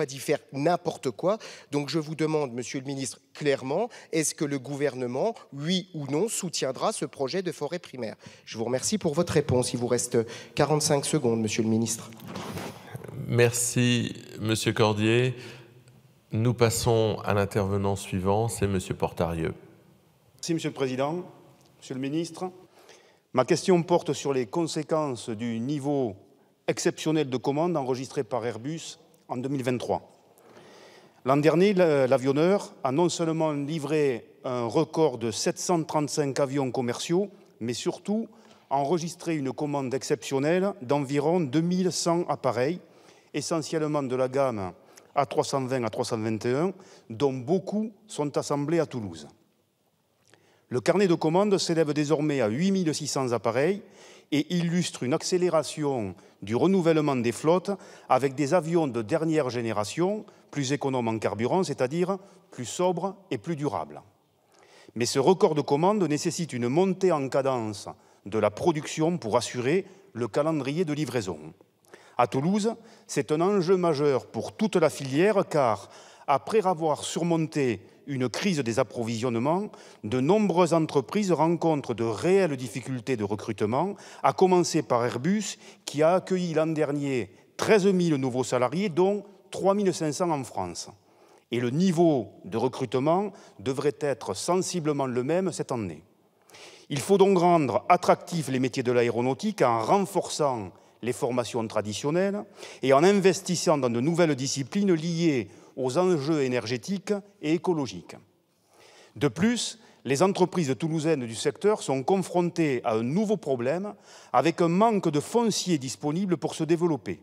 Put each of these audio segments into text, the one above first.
pas d'y faire n'importe quoi. Donc je vous demande, Monsieur le Ministre, clairement, est-ce que le gouvernement, oui ou non, soutiendra ce projet de forêt primaire Je vous remercie pour votre réponse. Il vous reste 45 secondes, Monsieur le Ministre. Merci, Monsieur Cordier. Nous passons à l'intervenant suivant, c'est Monsieur Portarieux. Merci, Monsieur le Président. Monsieur le Ministre, ma question porte sur les conséquences du niveau exceptionnel de commandes enregistré par Airbus en 2023. L'an dernier, l'avionneur a non seulement livré un record de 735 avions commerciaux, mais surtout enregistré une commande exceptionnelle d'environ 2100 appareils, essentiellement de la gamme A320 à 321, dont beaucoup sont assemblés à Toulouse. Le carnet de commandes s'élève désormais à 8600 appareils et illustre une accélération du renouvellement des flottes avec des avions de dernière génération, plus économes en carburant, c'est-à-dire plus sobres et plus durables. Mais ce record de commandes nécessite une montée en cadence de la production pour assurer le calendrier de livraison. À Toulouse, c'est un enjeu majeur pour toute la filière car après avoir surmonté une crise des approvisionnements, de nombreuses entreprises rencontrent de réelles difficultés de recrutement, à commencer par Airbus, qui a accueilli l'an dernier 13 000 nouveaux salariés, dont 3 500 en France. Et le niveau de recrutement devrait être sensiblement le même cette année. Il faut donc rendre attractifs les métiers de l'aéronautique en renforçant les formations traditionnelles et en investissant dans de nouvelles disciplines liées aux enjeux énergétiques et écologiques. De plus, les entreprises toulousaines du secteur sont confrontées à un nouveau problème avec un manque de foncier disponible pour se développer.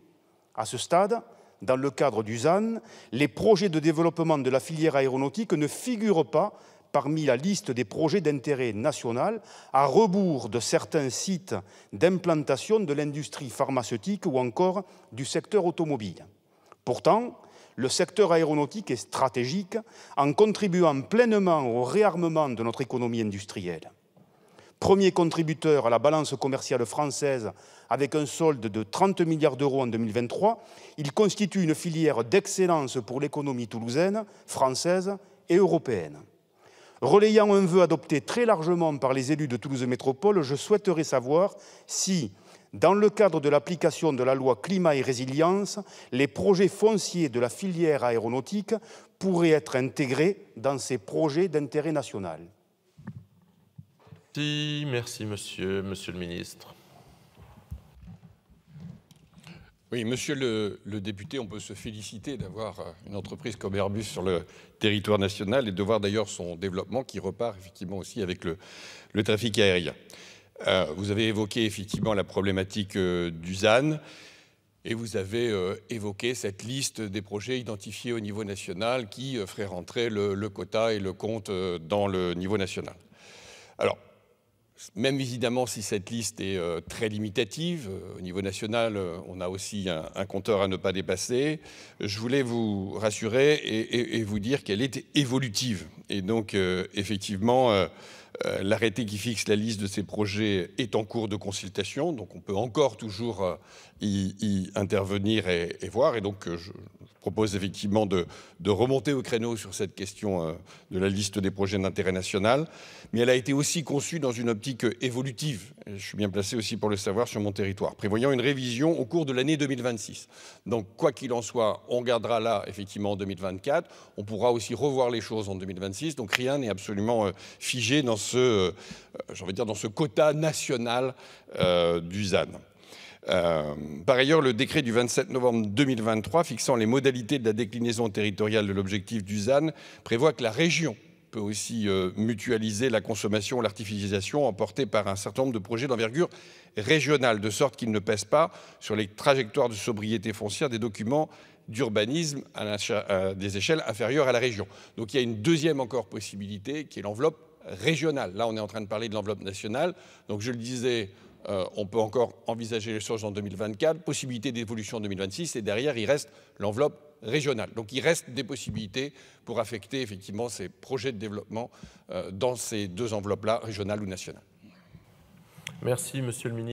À ce stade, dans le cadre du ZAN, les projets de développement de la filière aéronautique ne figurent pas parmi la liste des projets d'intérêt national, à rebours de certains sites d'implantation de l'industrie pharmaceutique ou encore du secteur automobile. Pourtant, le secteur aéronautique est stratégique en contribuant pleinement au réarmement de notre économie industrielle. Premier contributeur à la balance commerciale française avec un solde de 30 milliards d'euros en 2023, il constitue une filière d'excellence pour l'économie toulousaine, française et européenne. Relayant un vœu adopté très largement par les élus de Toulouse Métropole, je souhaiterais savoir si dans le cadre de l'application de la loi Climat et Résilience, les projets fonciers de la filière aéronautique pourraient être intégrés dans ces projets d'intérêt national. Merci, merci monsieur, le ministre. Oui, monsieur le, député, on peut se féliciter d'avoir euh, une entreprise comme Airbus sur le territoire national et de voir d'ailleurs son développement qui repart effectivement aussi avec le trafic aérien. Euh, vous avez évoqué effectivement la problématique euh, du ZAN et vous avez euh, évoqué cette liste des projets identifiés au niveau national qui ferait rentrer le, quota et le compte dans le niveau national. Alors, même évidemment si cette liste est très limitative, au niveau national, on a aussi un, compteur à ne pas dépasser, je voulais vous rassurer et, vous dire qu'elle est évolutive. Et donc, effectivement, euh, l'arrêté qui fixe la liste de ces projets est en cours de consultation, donc on peut encore toujours euh, y, intervenir et, voir. Et donc, euh, je propose effectivement de, remonter au créneau sur cette question de la liste des projets d'intérêt national. Mais elle a été aussi conçue dans une optique évolutive. je suis bien placé aussi pour le savoir sur mon territoire, prévoyant une révision au cours de l'année 2026. Donc, quoi qu'il en soit, on gardera là effectivement en 2024. On pourra aussi revoir les choses en 2026. Donc, rien n'est absolument figé dans ce ce, euh, euh, dire, dans ce quota national euh, du ZAN. par ailleurs, le décret du 27 novembre 2023 fixant les modalités de la déclinaison territoriale de l'objectif du ZAN prévoit que la région peut aussi mutualiser la consommation, l'artificialisation emportée par un certain nombre de projets d'envergure régionale, de sorte qu'ils ne pèsent pas sur les trajectoires de sobriété foncière des documents d'urbanisme à des échelles inférieures à la région. Donc il y a une deuxième encore possibilité qui est l'enveloppe régionale. Là, on est en train de parler de l'enveloppe nationale. Donc, je le disais, euh, on peut encore envisager les choses en 2024, possibilité d'évolution en 2026, et derrière, il reste l'enveloppe régionale. Donc, il reste des possibilités pour affecter effectivement ces projets de développement euh, dans ces deux enveloppes-là, régionales ou nationales. Merci, Monsieur le Ministre.